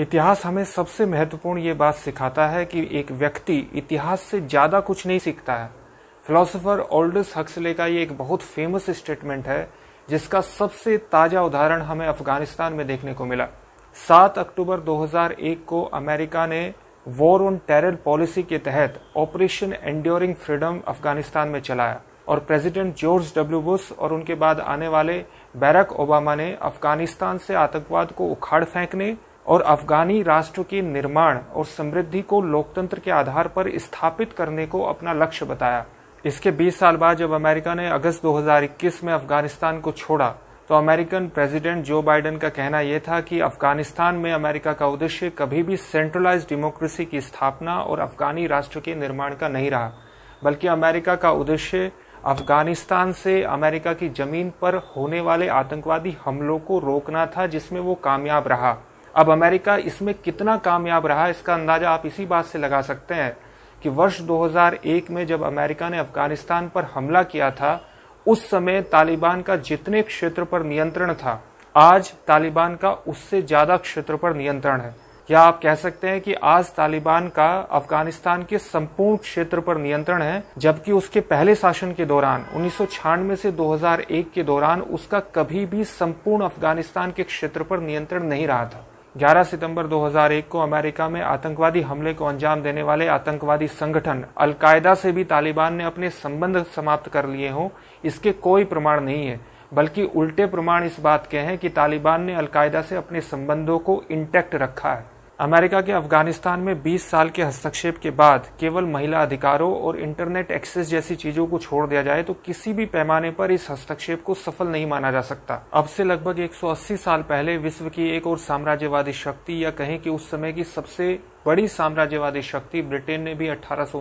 इतिहास हमें सबसे महत्वपूर्ण ये बात सिखाता है कि एक व्यक्ति इतिहास से ज़्यादा कुछ नहीं सीखता है फिलोसोफर ओल्डस हक्सले का ये एक बहुत फेमस स्टेटमेंट है जिसका सबसे ताज़ा उदाहरण हमें अफगानिस्तान में देखने को मिला 7 अक्टूबर 2001 को अमेरिका ने वॉर ऑन टेरर पॉलिसी के तहत ऑपरेशन एंड्योरिंग फ्रीडम अफगानिस्तान में चलाया और प्रेसिडेंट जॉर्ज डब्ल्यू बुश और उनके बाद आने वाले बैरक ओबामा ने अफगानिस्तान से आतंकवाद को उखाड़ फेंकने और अफगानी राष्ट्र के निर्माण और समृद्धि को लोकतंत्र के आधार पर स्थापित करने को अपना लक्ष्य बताया इसके 20 साल बाद जब अमेरिका ने अगस्त 2021 में अफगानिस्तान को छोड़ा तो अमेरिकन प्रेसिडेंट जो बाइडेन का कहना यह था कि अफगानिस्तान में अमेरिका का उद्देश्य कभी भी सेंट्रलाइज डेमोक्रेसी की स्थापना और अफगानी राष्ट्र के निर्माण का नहीं रहा बल्कि अमेरिका का उद्देश्य अफगानिस्तान से अमेरिका की जमीन पर होने वाले आतंकवादी हमलों को रोकना था जिसमें वो कामयाब रहा अब अमेरिका इसमें कितना कामयाब रहा इसका अंदाजा आप इसी बात से लगा सकते हैं कि वर्ष 2001 में जब अमेरिका ने अफगानिस्तान पर हमला किया था उस समय तालिबान का जितने क्षेत्र पर नियंत्रण था आज तालिबान का उससे ज्यादा क्षेत्र पर नियंत्रण है या आप कह सकते हैं कि आज तालिबान का अफगानिस्तान के संपूर्ण क्षेत्र पर नियंत्रण है जबकि उसके पहले शासन के दौरान उन्नीस से 2001 के दौरान उसका कभी भी संपूर्ण अफगानिस्तान के क्षेत्र पर नियंत्रण नहीं रहा था 11 सितंबर 2001 को अमेरिका में आतंकवादी हमले को अंजाम देने वाले आतंकवादी संगठन अलकायदा से भी तालिबान ने अपने संबंध समाप्त कर लिए हों इसके कोई प्रमाण नहीं है बल्कि उल्टे प्रमाण इस बात के हैं कि तालिबान ने अलकायदा से अपने संबंधों को इंटैक्ट रखा है अमेरिका के अफगानिस्तान में 20 साल के हस्तक्षेप के बाद केवल महिला अधिकारों और इंटरनेट एक्सेस जैसी चीजों को छोड़ दिया जाए तो किसी भी पैमाने पर इस हस्तक्षेप को सफल नहीं माना जा सकता अब से लगभग 180 साल पहले विश्व की एक और साम्राज्यवादी शक्ति या कहें कि उस समय की सबसे बड़ी साम्राज्यवादी शक्ति ब्रिटेन ने भी अठारह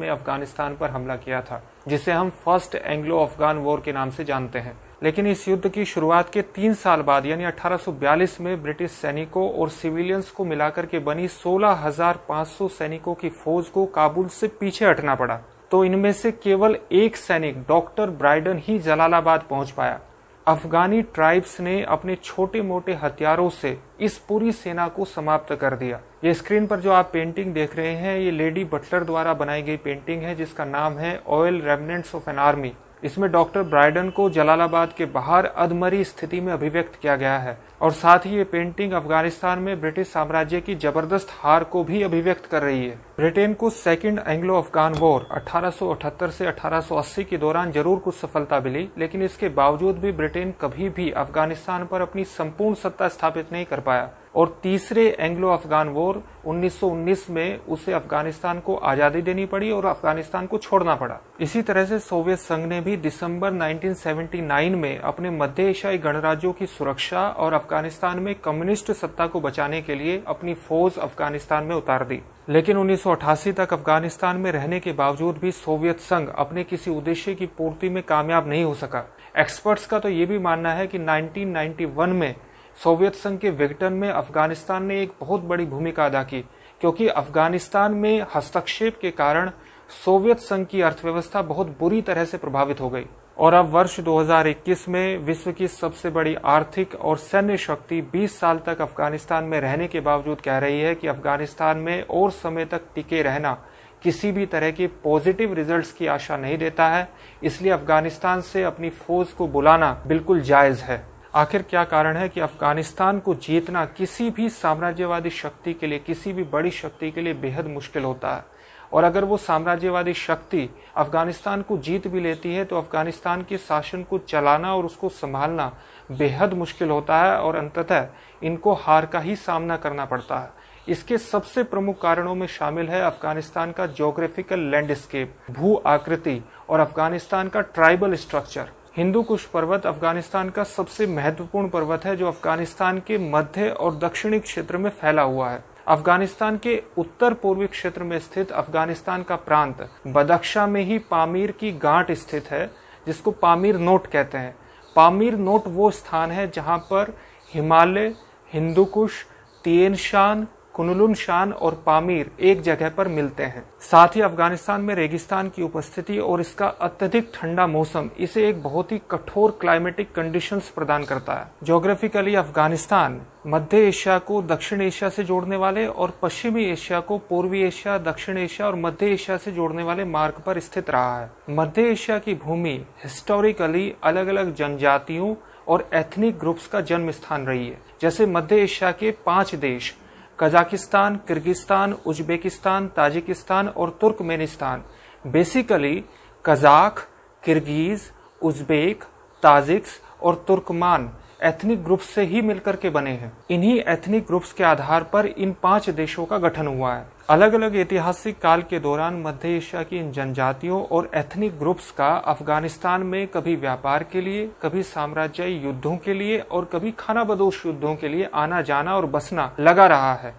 में अफगानिस्तान पर हमला किया था जिसे हम फर्स्ट एंग्लो अफगान वॉर के नाम से जानते हैं लेकिन इस युद्ध की शुरुआत के तीन साल बाद यानी 1842 में ब्रिटिश सैनिकों और सिविलियंस को मिलाकर के बनी 16,500 सैनिकों की फौज को काबुल से पीछे हटना पड़ा तो इनमें से केवल एक सैनिक डॉक्टर ब्राइडन ही जलालाबाद पहुंच पाया अफगानी ट्राइब्स ने अपने छोटे मोटे हथियारों से इस पूरी सेना को समाप्त कर दिया ये स्क्रीन पर जो आप पेंटिंग देख रहे हैं ये लेडी बटलर द्वारा बनाई गई पेंटिंग है जिसका नाम है oil remnants of an army इसमें डॉक्टर ब्राइडन को जलालाबाद के बाहर अधमरी स्थिति में अभिव्यक्त किया गया है और साथ ही ये पेंटिंग अफगानिस्तान में ब्रिटिश साम्राज्य की जबरदस्त हार को भी अभिव्यक्त कर रही है ब्रिटेन को सेकेंड एंग्लो अफगान वॉर 1878 से 1880 के दौरान जरूर कुछ सफलता मिली लेकिन इसके बावजूद भी ब्रिटेन कभी भी अफगानिस्तान पर अपनी संपूर्ण सत्ता स्थापित नहीं कर पाया और तीसरे एंग्लो अफगान वॉर 1919 में उसे अफगानिस्तान को आजादी देनी पड़ी और अफगानिस्तान को छोड़ना पड़ा इसी तरह से सोवियत संघ ने भी दिसंबर 1979 में अपने मध्य एशियाई गणराज्यों की सुरक्षा और अफगानिस्तान में कम्युनिस्ट सत्ता को बचाने के लिए अपनी फौज अफगानिस्तान में उतार दी लेकिन 1988 तक अफगानिस्तान में रहने के बावजूद भी सोवियत संघ अपने किसी उद्देश्य की पूर्ति में कामयाब नहीं हो सका एक्सपर्ट्स का तो ये भी मानना है कि 1991 में सोवियत संघ के विघटन में अफगानिस्तान ने एक बहुत बड़ी भूमिका अदा की क्योंकि अफगानिस्तान में हस्तक्षेप के कारण सोवियत संघ की अर्थव्यवस्था बहुत बुरी तरह से प्रभावित हो गई और अब वर्ष 2021 में विश्व की सबसे बड़ी आर्थिक और सैन्य शक्ति 20 साल तक अफगानिस्तान में रहने के बावजूद कह रही है कि अफगानिस्तान में और समय तक टिके रहना किसी भी तरह के पॉजिटिव रिजल्ट्स की आशा नहीं देता है इसलिए अफगानिस्तान से अपनी फौज को बुलाना बिल्कुल जायज है आखिर क्या कारण है कि अफगानिस्तान को जीतना किसी भी साम्राज्यवादी शक्ति के लिए किसी भी बड़ी शक्ति के लिए बेहद मुश्किल होता है और अगर वो साम्राज्यवादी शक्ति अफगानिस्तान को जीत भी लेती है तो अफगानिस्तान के शासन को चलाना और उसको संभालना बेहद मुश्किल होता है और अंततः इनको हार का ही सामना करना पड़ता है इसके सबसे प्रमुख कारणों में शामिल है अफगानिस्तान का जोग्राफिकल लैंडस्केप भू आकृति और अफगानिस्तान का ट्राइबल स्ट्रक्चर हिंदू कुश पर्वत अफगानिस्तान का सबसे महत्वपूर्ण पर्वत है जो अफगानिस्तान के मध्य और दक्षिणी क्षेत्र में फैला हुआ है अफगानिस्तान के उत्तर पूर्वी क्षेत्र में स्थित अफगानिस्तान का प्रांत बदख्शा में ही पामीर की गांठ स्थित है जिसको पामीर नोट कहते हैं पामीर नोट वो स्थान है जहां पर हिमालय हिंदू कुश तियन शान कुनलुन शान और पामीर एक जगह पर मिलते हैं साथ ही अफगानिस्तान में रेगिस्तान की उपस्थिति और इसका अत्यधिक ठंडा मौसम इसे एक बहुत ही कठोर क्लाइमेटिक कंडीशंस प्रदान करता है जोग्राफिकली अफगानिस्तान मध्य एशिया को दक्षिण एशिया से जोड़ने वाले और पश्चिमी एशिया को पूर्वी एशिया दक्षिण एशिया और मध्य एशिया से जोड़ने वाले मार्ग पर स्थित रहा है मध्य एशिया की भूमि हिस्टोरिकली अलग अलग जनजातियों और एथनिक ग्रुप्स का जन्म स्थान रही है जैसे मध्य एशिया के पांच देश कजाकिस्तान किर्गिस्तान उज्बेकिस्तान ताजिकिस्तान और Turkmenistan basically Kazakh Kyrgyz Uzbek Tajiks और तुर्कमान एथनिक ग्रुप्स से ही मिलकर के बने हैं इन्हीं एथनिक ग्रुप्स के आधार पर इन पांच देशों का गठन हुआ है अलग अलग ऐतिहासिक काल के दौरान मध्य एशिया की इन जनजातियों और एथनिक ग्रुप्स का अफगानिस्तान में कभी व्यापार के लिए कभी साम्राज्यी युद्धों के लिए और कभी खानाबदोश युद्धों के लिए आना जाना और बसना लगा रहा है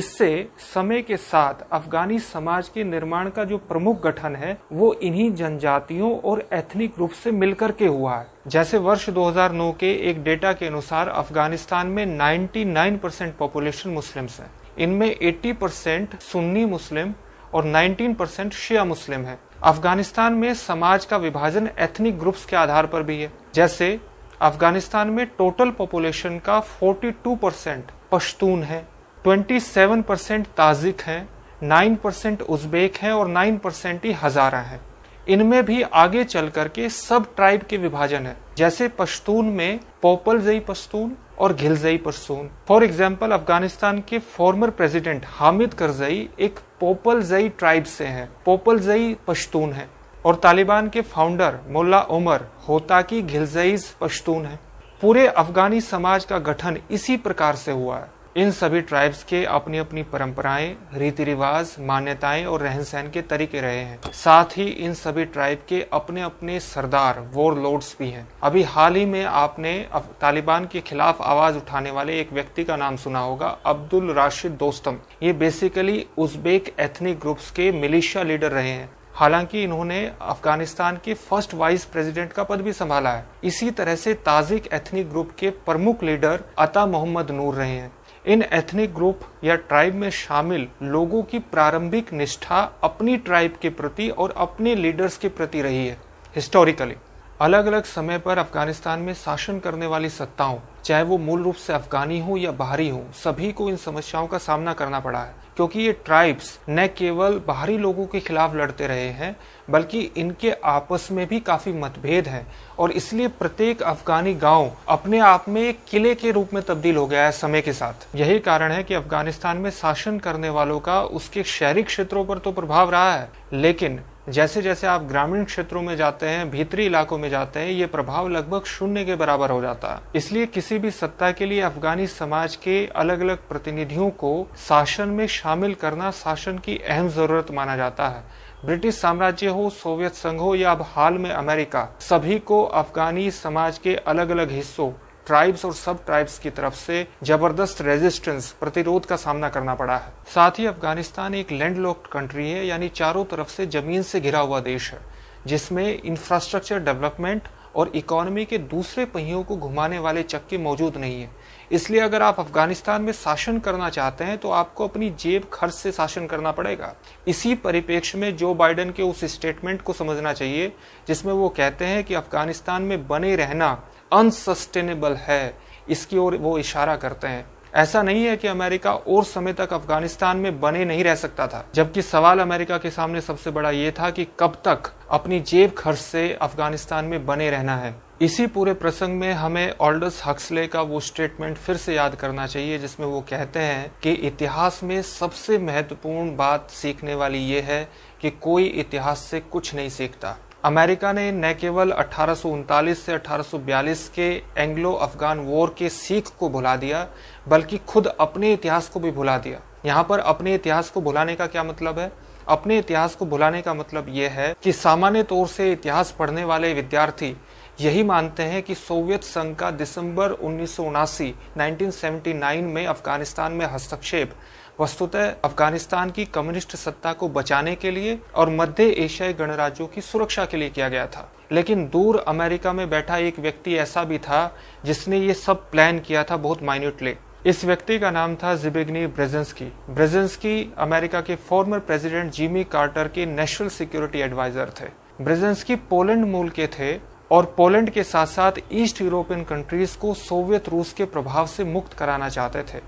इससे समय के साथ अफगानी समाज के निर्माण का जो प्रमुख गठन है वो इन्हीं जनजातियों और एथनिक ग्रुप से मिलकर के हुआ है जैसे वर्ष 2009 के एक डेटा के अनुसार अफगानिस्तान में 99 परसेंट पॉपुलेशन मुस्लिम्स है इनमें 80 परसेंट सुन्नी मुस्लिम और 19 परसेंट शिया मुस्लिम है अफगानिस्तान में समाज का विभाजन एथनिक ग्रुप्स के आधार पर भी है जैसे अफगानिस्तान में टोटल पॉपुलेशन का 42 परसेंट पश्तून है 27 परसेंट ताजिक है 9 परसेंट उजबेक है और 9 परसेंट ही हजारा है इनमें भी आगे चल करके सब ट्राइब के विभाजन है जैसे पश्तून में पोपलजई पश्तून और घिलजई पश्तून फॉर एग्जाम्पल अफगानिस्तान के फॉर्मर प्रेसिडेंट हामिद करजई एक पोपलजई ट्राइब से हैं पोपलजई पश्तून है और तालिबान के फाउंडर मुल्ला उमर होता की घिलजईज पश्तून है पूरे अफगानी समाज का गठन इसी प्रकार से हुआ है इन सभी ट्राइब्स के अपनी अपनी परंपराएं रीति रिवाज मान्यताएं और रहन सहन के तरीके रहे हैं साथ ही इन सभी ट्राइब के अपने अपने सरदार वोर लोड्स भी हैं अभी हाल ही में आपने तालिबान के खिलाफ आवाज उठाने वाले एक व्यक्ति का नाम सुना होगा अब्दुल राशिद दोस्तम ये बेसिकली उजबेक एथनिक ग्रुप्स के मिलिशिया लीडर रहे हैं हालांकि इन्होंने अफगानिस्तान के फर्स्ट वाइस प्रेसिडेंट का पद भी संभाला है इसी तरह से ताजिक एथनिक ग्रुप के प्रमुख लीडर अता मोहम्मद नूर रहे हैं इन एथनिक ग्रुप या ट्राइब में शामिल लोगों की प्रारंभिक निष्ठा अपनी ट्राइब के प्रति और अपने लीडर्स के प्रति रही है हिस्टोरिकली अलग अलग समय पर अफगानिस्तान में शासन करने वाली सत्ताओं चाहे वो मूल रूप से अफगानी हो या बाहरी हो सभी को इन समस्याओं का सामना करना पड़ा है क्योंकि ये ट्राइब्स न केवल बाहरी लोगों के खिलाफ लड़ते रहे हैं बल्कि इनके आपस में भी काफी मतभेद हैं और इसलिए प्रत्येक अफगानी गांव अपने आप में एक किले के रूप में तब्दील हो गया है समय के साथ यही कारण है कि अफगानिस्तान में शासन करने वालों का उसके शहरी क्षेत्रों पर तो प्रभाव रहा है लेकिन जैसे जैसे आप ग्रामीण क्षेत्रों में जाते हैं भीतरी इलाकों में जाते हैं ये प्रभाव लगभग शून्य के बराबर हो जाता है इसलिए किसी भी सत्ता के लिए अफगानी समाज के अलग अलग प्रतिनिधियों को शासन में शामिल करना शासन की अहम जरूरत माना जाता है ब्रिटिश साम्राज्य हो सोवियत संघ हो या अब हाल में अमेरिका सभी को अफगानी समाज के अलग अलग हिस्सों ट्राइब्स और सब ट्राइब्स की तरफ से जबरदस्त रेजिस्टेंस प्रतिरोध का सामना करना पड़ा है साथ ही अफगानिस्तान एक लैंडलॉक्ड कंट्री है यानी चारों तरफ से जमीन से घिरा हुआ देश है जिसमें इंफ्रास्ट्रक्चर डेवलपमेंट और इकोनॉमी के दूसरे पहियों को घुमाने वाले चक्के मौजूद नहीं है इसलिए अगर आप अफगानिस्तान में शासन करना चाहते हैं तो आपको अपनी जेब खर्च से शासन करना पड़ेगा इसी परिप्रेक्ष्य में जो बाइडन के उस स्टेटमेंट को समझना चाहिए जिसमें वो कहते हैं कि अफगानिस्तान में बने रहना अनसस्टेनेबल है इसकी ओर वो इशारा करते हैं ऐसा नहीं है कि अमेरिका और समय तक अफगानिस्तान में बने नहीं रह सकता था जबकि सवाल अमेरिका के सामने सबसे बड़ा ये था कि कब तक अपनी जेब खर्च से अफगानिस्तान में बने रहना है इसी पूरे प्रसंग में हमें ऑल्डस हक्सले का वो स्टेटमेंट फिर से याद करना चाहिए जिसमें वो कहते हैं कि इतिहास में सबसे महत्वपूर्ण बात सीखने वाली ये है कि कोई इतिहास से कुछ नहीं सीखता अमेरिका ने न केवल अठारह से अठारह के एंग्लो अफगान वॉर के सीख को भुला दिया बल्कि खुद अपने इतिहास को भी भुला दिया यहाँ पर अपने इतिहास को भुलाने का क्या मतलब है अपने इतिहास को भुलाने का मतलब यह है कि सामान्य तौर से इतिहास पढ़ने वाले विद्यार्थी यही मानते हैं कि सोवियत संघ का दिसंबर उन्नीस सौ में अफगानिस्तान में हस्तक्षेप वस्तुतः अफगानिस्तान की कम्युनिस्ट सत्ता को बचाने के लिए और मध्य एशियाई गणराज्यों की सुरक्षा के लिए किया गया था लेकिन दूर अमेरिका में बैठा एक व्यक्ति ऐसा भी था जिसने ये सब प्लान किया था बहुत माइन्यूटली इस व्यक्ति का नाम था जिबिग्नी ब्रेजेंसकी ब्रेजेंसकी अमेरिका के फॉर्मर प्रेसिडेंट जिमी कार्टर के नेशनल सिक्योरिटी एडवाइजर थे ब्रेजेंसकी पोलैंड मूल के थे और पोलैंड के साथ साथ ईस्ट यूरोपियन कंट्रीज को सोवियत रूस के प्रभाव से मुक्त कराना चाहते थे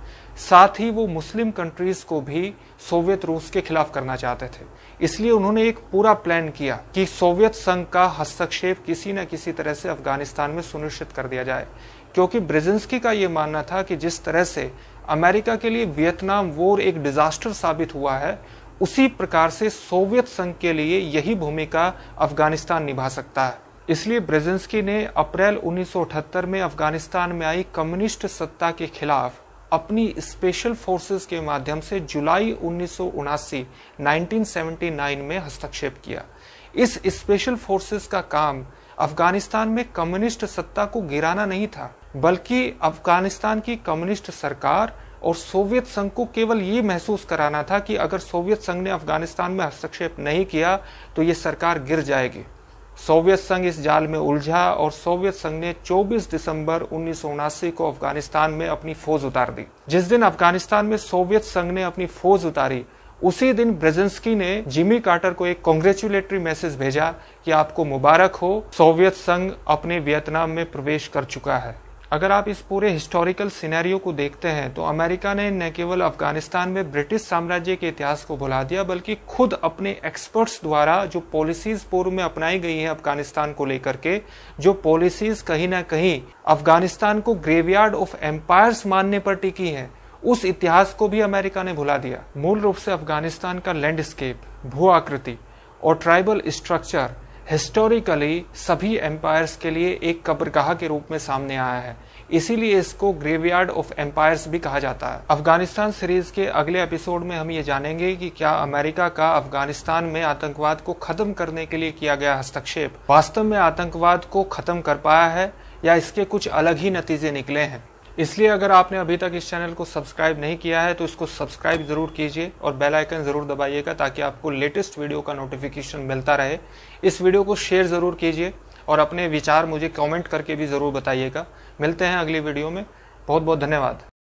साथ ही वो मुस्लिम कंट्रीज को भी सोवियत रूस के खिलाफ करना चाहते थे इसलिए उन्होंने एक पूरा प्लान किया कि सोवियत संघ का हस्तक्षेप किसी न किसी तरह से अफगानिस्तान में सुनिश्चित कर दिया जाए क्योंकि ब्रिजेंसकी का ये मानना था कि जिस तरह से अमेरिका के लिए वियतनाम वॉर एक डिजास्टर साबित हुआ है उसी प्रकार से सोवियत संघ के लिए यही भूमिका अफगानिस्तान निभा सकता है इसलिए ब्रेजेंसकी ने अप्रैल 1978 में अफगानिस्तान में आई कम्युनिस्ट सत्ता के खिलाफ अपनी स्पेशल फोर्सेस के माध्यम से जुलाई उन्नीस सौ में हस्तक्षेप किया इस स्पेशल फोर्सेस का काम अफगानिस्तान में कम्युनिस्ट सत्ता को गिराना नहीं था बल्कि अफगानिस्तान की कम्युनिस्ट सरकार और सोवियत संघ को केवल ये महसूस कराना था कि अगर सोवियत संघ ने अफगानिस्तान में हस्तक्षेप नहीं किया तो ये सरकार गिर जाएगी सोवियत संघ इस जाल में उलझा और सोवियत संघ ने 24 दिसंबर उन्नीस को अफगानिस्तान में अपनी फौज उतार दी जिस दिन अफगानिस्तान में सोवियत संघ ने अपनी फौज उतारी उसी दिन ब्रेजेंसकी ने जिमी कार्टर को एक कॉन्ग्रेचुलेटरी मैसेज भेजा कि आपको मुबारक हो सोवियत संघ अपने वियतनाम में प्रवेश कर चुका है अगर आप इस पूरे हिस्टोरिकल सिनेरियो को देखते हैं तो अमेरिका ने न केवल अफगानिस्तान में ब्रिटिश साम्राज्य के इतिहास को भुला दिया बल्कि खुद अपने एक्सपर्ट्स द्वारा जो पॉलिसीज पूर्व में अपनाई गई हैं अफगानिस्तान को लेकर के जो पॉलिसीज कहीं ना कहीं अफगानिस्तान को ग्रेवयार्ड ऑफ एम्पायर्स मानने पर टिकी है उस इतिहास को भी अमेरिका ने भुला दिया मूल रूप से अफगानिस्तान का लैंडस्केप भू आकृति और ट्राइबल स्ट्रक्चर हिस्टोरिकली सभी एम्पायर्स के लिए एक कब्रगाह के रूप में सामने आया है इसीलिए इसको ग्रेवयार्ड ऑफ एम्पायर्स भी कहा जाता है अफगानिस्तान सीरीज के अगले एपिसोड में हम ये जानेंगे कि क्या अमेरिका का अफगानिस्तान में आतंकवाद को खत्म करने के लिए किया गया हस्तक्षेप वास्तव में आतंकवाद को खत्म कर पाया है या इसके कुछ अलग ही नतीजे निकले हैं इसलिए अगर आपने अभी तक इस चैनल को सब्सक्राइब नहीं किया है तो इसको सब्सक्राइब जरूर कीजिए और बेल आइकन जरूर दबाइएगा ताकि आपको लेटेस्ट वीडियो का नोटिफिकेशन मिलता रहे इस वीडियो को शेयर जरूर कीजिए और अपने विचार मुझे कमेंट करके भी ज़रूर बताइएगा मिलते हैं अगली वीडियो में बहुत बहुत धन्यवाद